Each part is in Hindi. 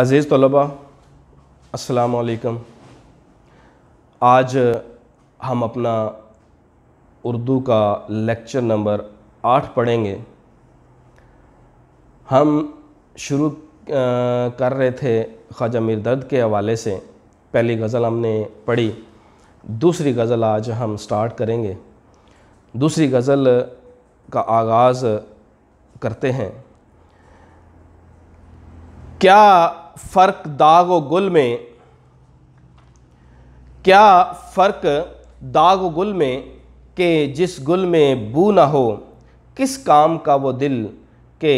अज़ीज़ तलबा वालेकुम आज हम अपना उर्दू का लेक्चर नंबर आठ पढ़ेंगे हम शुरू कर रहे थे ख्वाजा मीर दर्द के हवाले से पहली गज़ल हमने पढ़ी दूसरी गज़ल आज हम स्टार्ट करेंगे दूसरी गज़ल का आगाज़ करते हैं क्या फ़र्क दाग व गुल में क्या फ़र्क दाग व गुल में के जिस गुल में बू ना हो किस काम का वो दिल के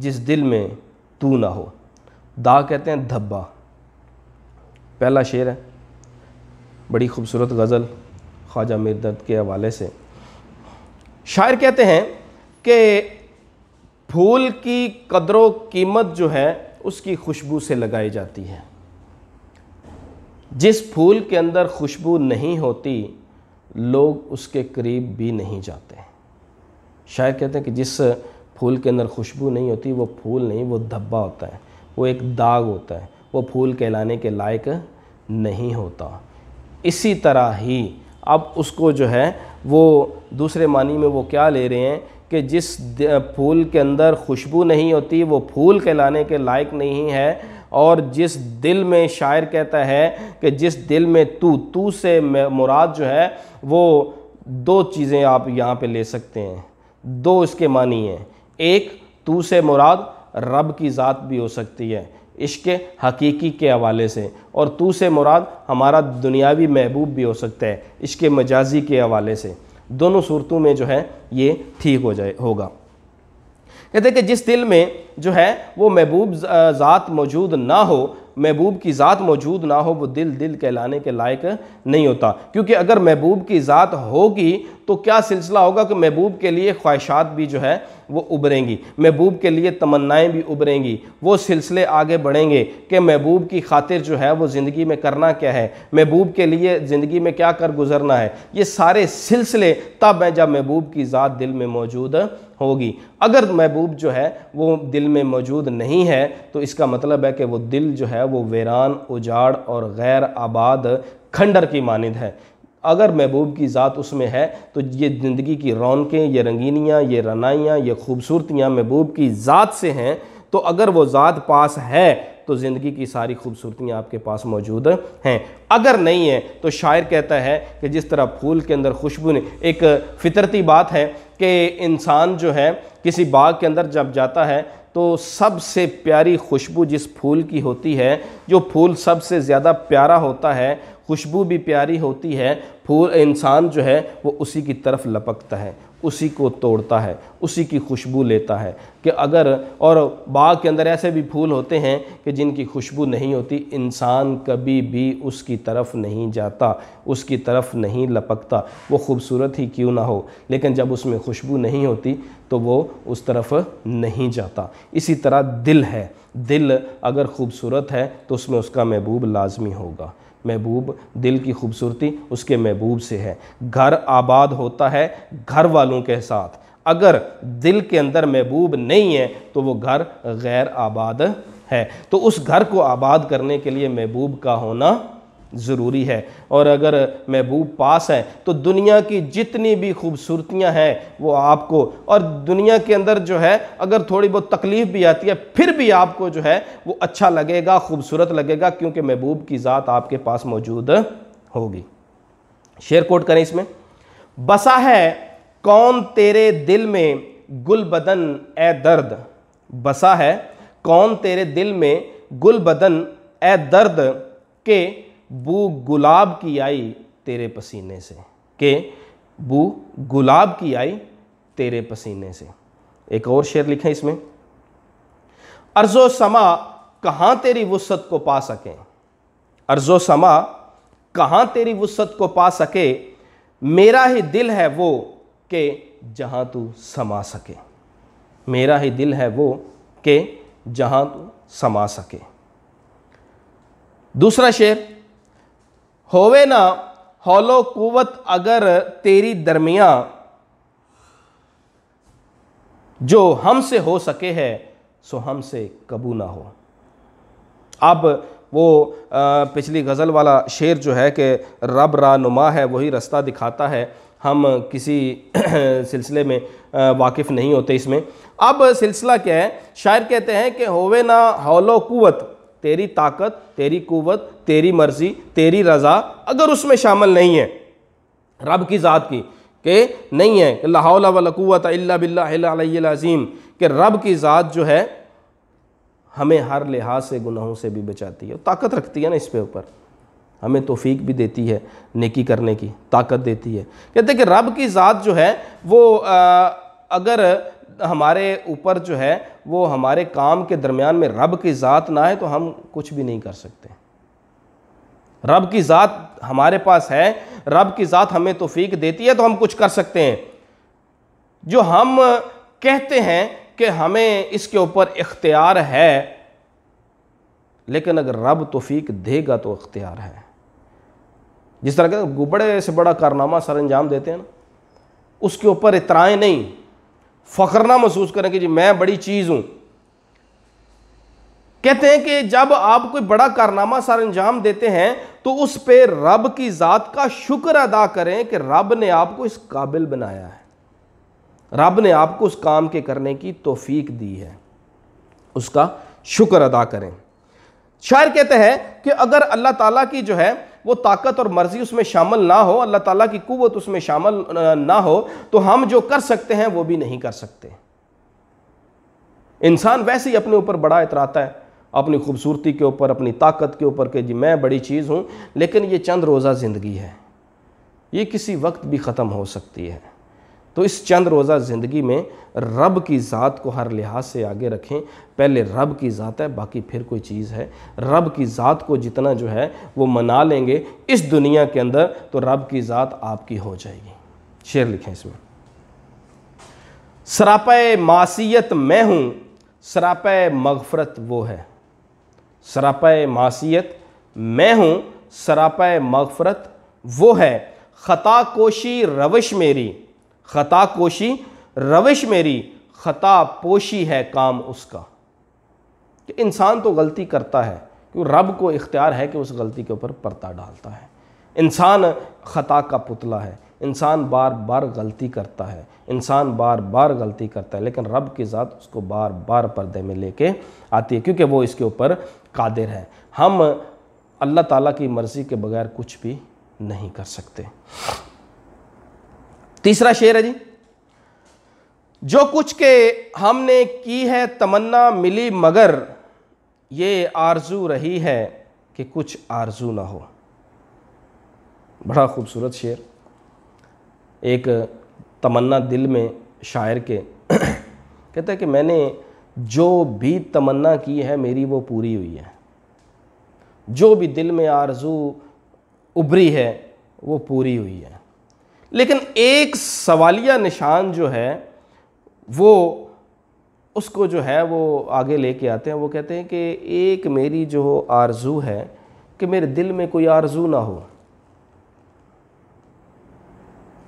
जिस दिल में तू ना हो दाग कहते हैं धब्बा पहला शेर है बड़ी खूबसूरत गज़ल ख्वाजा दर्द के हवाले से शायर कहते हैं कि फूल की कदर कीमत जो है उसकी खुशबू से लगाई जाती है जिस फूल के अंदर खुशबू नहीं होती लोग उसके करीब भी नहीं जाते शायर कहते हैं कि जिस फूल के अंदर खुशबू नहीं होती वो फूल नहीं वो धब्बा होता है वो एक दाग होता है वो फूल कहलाने के लायक नहीं होता इसी तरह ही अब उसको जो है वो दूसरे मानी में वो क्या ले रहे हैं कि जिस फूल के अंदर खुशबू नहीं होती वो फूल कहलाने के लायक नहीं है और जिस दिल में शायर कहता है कि जिस दिल में तू तू से मुराद जो है वो दो चीज़ें आप यहाँ पे ले सकते हैं दो इसके मानी हैं एक तू से मुराद रब की ज़ात भी हो सकती है इश्क हकीकी के हवाले से और तू से मुराद हमारा दुनियावी महबूब भी हो सकता है इश्क मजाजी के हवाले से दोनों सूरतों में जो है ये ठीक हो जाए होगा कहते हैं कि जिस दिल में जो है वो महबूब ज़ात मौजूद ना हो महबूब की ज़ात मौजूद ना हो वो दिल दिल कहलाने के लायक नहीं होता क्योंकि अगर महबूब की ज़ात होगी तो क्या सिलसिला होगा कि महबूब के लिए ख्वाहिशात भी जो है वो उभरेंगी महबूब के लिए तमन्नाएं भी उभरेंगी वो सिलसिले आगे बढ़ेंगे कि महबूब की खातिर जो है वो ज़िंदगी में करना क्या है महबूब के लिए ज़िंदगी में क्या कर गुजरना है ये सारे सिलसिले तब हैं जब महबूब की ज़ात दिल में मौजूद होगी अगर महबूब जो है वो दिल में मौजूद नहीं है तो इसका मतलब है कि वो दिल जो है वो वीरान उजाड़ और गैर आबाद खंडर की मानद है अगर महबूब की ज़ात उसमें है तो ये ज़िंदगी की रौनकें ये रंगीनियाँ ये रनाइयाँ ये खूबसूरतियाँ महबूब की ज़ात से हैं तो अगर वो ज़ात पास है तो ज़िंदगी की सारी खूबसूरतियाँ आपके पास मौजूद हैं अगर नहीं है तो शायर कहता है कि जिस तरह फूल के अंदर खुशबू ने एक फितरती बात है कि इंसान जो है किसी बाग के अंदर जब जाता है तो सबसे प्यारी खुशबू जिस फूल की होती है जो फूल सबसे ज़्यादा प्यारा होता है खुशबू भी प्यारी होती है फूल इंसान जो है वो उसी की तरफ लपकता है उसी को तोड़ता है उसी की खुशबू लेता है कि अगर और बाग के अंदर ऐसे भी फूल होते हैं कि जिनकी खुशबू नहीं होती इंसान कभी भी उसकी तरफ नहीं जाता उसकी तरफ नहीं लपकता वो खूबसूरत ही क्यों ना हो लेकिन जब उसमें खुशबू नहीं होती तो वो उस तरफ नहीं जाता इसी तरह दिल है दिल अगर खूबसूरत है तो उसमें उसका महबूब लाजमी होगा महबूब दिल की खूबसूरती उसके महबूब से है घर आबाद होता है घर वालों के साथ अगर दिल के अंदर महबूब नहीं है तो वो घर गैर आबाद है तो उस घर को आबाद करने के लिए महबूब का होना ज़रूरी है और अगर महबूब पास हैं तो दुनिया की जितनी भी खूबसूरतियाँ हैं वो आपको और दुनिया के अंदर जो है अगर थोड़ी बहुत तकलीफ़ भी आती है फिर भी आपको जो है वो अच्छा लगेगा खूबसूरत लगेगा क्योंकि महबूब की ज़ात आपके पास मौजूद होगी शेयर कोट करें इसमें बसा है कौन तेरे दिल में गुल बदन ए दर्द बसा है कौन तेरे दिल में गुल बदन ए दर्द के बू गुलाब की आई तेरे पसीने से के बू गुलाब की आई तेरे पसीने से एक और शेर लिखे इसमें अर्ज़ो समा कहाँ तेरी वसत को पा सके अर्ज़ो समा कहाँ तेरी वसत को पा सके मेरा ही दिल है वो के जहाँ तू समा सके मेरा ही दिल है वो के जहाँ तू समा सके दूसरा शेर होवे ना हौलो कुवत अगर तेरी दरमिया जो हमसे हो सके है सो हमसे कबू ना हो अब वो पिछली गज़ल वाला शेर जो है कि रब रानुमा है वही रास्ता दिखाता है हम किसी सिलसिले में वाकिफ़ नहीं होते इसमें अब सिलसिला क्या है शायर कहते हैं कि होवे ना हौलो कुवत तेरी ताकत तेरी कुवत तेरी मर्जी तेरी रज़ा अगर उसमें शामिल नहीं है रब की ज़ात की के नहीं है कि लाहौला वलकूत अल्लाबीम कि रब की ज़ात जो है हमें हर लिहाज से गुनाहों से भी बचाती है ताकत रखती है ना इस पे ऊपर हमें तोफ़ीक भी देती है नेकी करने की ताकत देती है कहते हैं कि रब की ज़ात जो है वो आ, अगर हमारे ऊपर जो है वो हमारे काम के दरमियान में रब की ज़ात ना है तो हम कुछ भी नहीं कर सकते रब की ज़ात हमारे पास है रब की ज़ात हमें तोफ़ीक देती है तो हम कुछ कर सकते हैं जो हम कहते हैं कि हमें इसके ऊपर इख्तियार है लेकिन अगर रब तोफ़ीक देगा तो इख्तियार है जिस तरह के बड़े से बड़ा कारनामा सर अंजाम देते हैं ना उसके ऊपर इतराएँ नहीं फ़ख्र ना महसूस करें कि जी मैं बड़ी चीज़ हूं कहते हैं कि जब आप कोई बड़ा कारनामा सर अंजाम देते हैं तो उस पर रब की ज़ात का शुक्र अदा करें कि रब ने आपको इस काबिल बनाया है रब ने आपको उस काम के करने की तोफीक दी है उसका शुक्र अदा करें शायर कहते हैं कि अगर अल्लाह ताला की जो है वो ताकत और मर्ज़ी उसमें शामिल ना हो अल्लाह ताला की कुवत उसमें शामिल ना हो तो हम जो कर सकते हैं वो भी नहीं कर सकते इंसान वैसे ही अपने ऊपर बड़ा इतराता है अपनी खूबसूरती के ऊपर अपनी ताकत के ऊपर कि जी मैं बड़ी चीज़ हूँ लेकिन ये चंद रोज़ा ज़िंदगी है ये किसी वक्त भी ख़त्म हो सकती है तो इस चंद रोज़ा ज़िंदगी में रब की ज़ात को हर लिहाज से आगे रखें पहले रब की ज़ात है बाकी फिर कोई चीज़ है रब की ज़ात को जितना जो है वो मना लेंगे इस दुनिया के अंदर तो रब की ज़ात आपकी हो जाएगी शेर लिखें इसमें सराप मासीत मैं हूँ सराप मगफरत वो है सराप मासीत मैं हूँ सराप मगफरत वो है ख़ता कोशी रवश मेरी खता कोशी रविश मेरी खता पोशी है काम उसका कि इंसान तो गलती करता है क्यों रब को इख्तियार है कि उस गलती के ऊपर पर्दा डालता है इंसान खता का पुतला है इंसान बार बार गलती करता है इंसान बार बार गलती करता है लेकिन रब की ज़ात उसको बार बार पर्दे में लेके आती है क्योंकि वो इसके ऊपर कादिर है हम अल्लाह ताला की मर्ज़ी के बगैर कुछ भी नहीं कर सकते तीसरा शेर है जी जो कुछ के हमने की है तमन्ना मिली मगर ये आरजू रही है कि कुछ आरजू ना हो बड़ा खूबसूरत शेर एक तमन्ना दिल में शायर के कहता है कि मैंने जो भी तमन्ना की है मेरी वो पूरी हुई है जो भी दिल में आरजू उभरी है वो पूरी हुई है लेकिन एक सवालिया निशान जो है वो उसको जो है वो आगे लेके आते हैं वो कहते हैं कि एक मेरी जो आरजू है कि मेरे दिल में कोई आरजू ना हो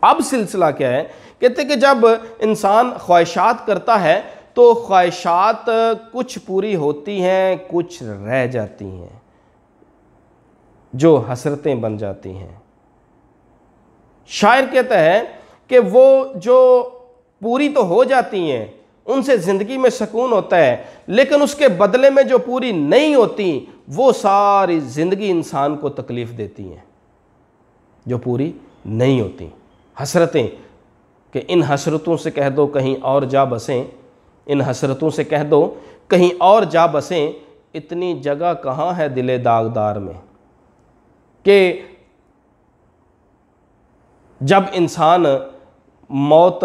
अब सिलसिला क्या है कहते हैं कि जब इंसान ख्वाहिशात करता है तो ख्वाहिशात कुछ पूरी होती हैं कुछ रह जाती हैं जो हसरतें बन जाती हैं शायर कहता है कि वो जो पूरी तो हो जाती हैं उनसे ज़िंदगी में सुकून होता है लेकिन उसके बदले में जो पूरी नहीं होती वो सारी ज़िंदगी इंसान को तकलीफ़ देती हैं जो पूरी नहीं होती हसरतें कि इन हसरतों से कह दो कहीं और जा बसें इन हसरतों से कह दो कहीं और जा बसें इतनी जगह कहाँ है दिले दागदार में कि जब इंसान मौत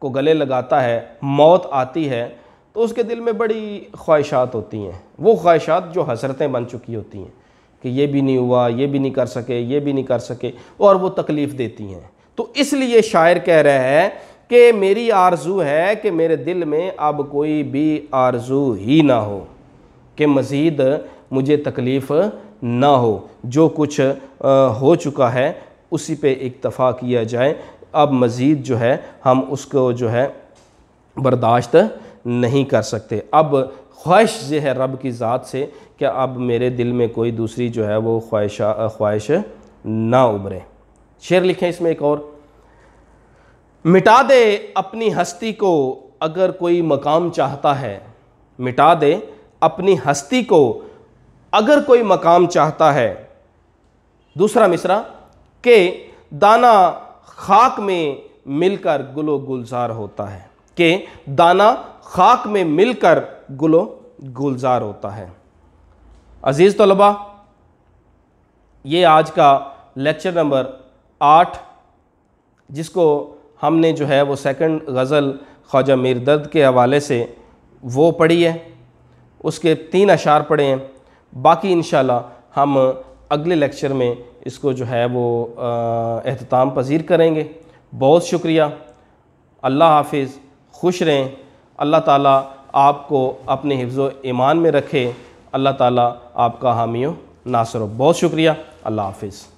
को गले लगाता है मौत आती है तो उसके दिल में बड़ी ख्वाहिशात होती हैं वो ख्वाहिशात जो हसरतें बन चुकी होती हैं कि ये भी नहीं हुआ ये भी नहीं कर सके ये भी नहीं कर सके और वो तकलीफ़ देती हैं तो इसलिए शायर कह रहा है कि मेरी आरजू है कि मेरे दिल में अब कोई भी आरजू ही ना हो कि मज़ीद मुझे तकलीफ़ ना हो जो कुछ आ, हो चुका है उसी पे इक्तफ़ा किया जाए अब मज़ीद जो है हम उसको जो है बर्दाश्त नहीं कर सकते अब ख्वाहिश जो है रब की ज़ात से कि अब मेरे दिल में कोई दूसरी जो है वो ख्वाहिशा ख्वाहिश ना उभरे शेर लिखें इसमें एक और मिटा दे अपनी हस्ती को अगर कोई मकाम चाहता है मिटा दे अपनी हस्ती को अगर कोई मकाम चाहता है दूसरा मिसरा के दाना खाक में मिलकर गुलो गुलजार होता है के दाना खाक में मिलकर गुलो गुलजार होता है अज़ीज़ तलबा ये आज का लेक्चर नंबर आठ जिसको हमने जो है वो सेकंड गज़ल ख्वाजा मीर दर्द के हवाले से वो पढ़ी है उसके तीन अशार पढ़े हैं बाकी इन हम अगले लेक्चर में इसको जो है वो अहतमाम पजीर करेंगे बहुत शुक्रिया अल्लाह हाफिज़ खुश रहें अल्लाह ताला आपको अपने हिफ्ज़ ईमान में रखे अल्लाह ताला आपका हामियों नासरों बहुत शुक्रिया अल्लाह हाफिज़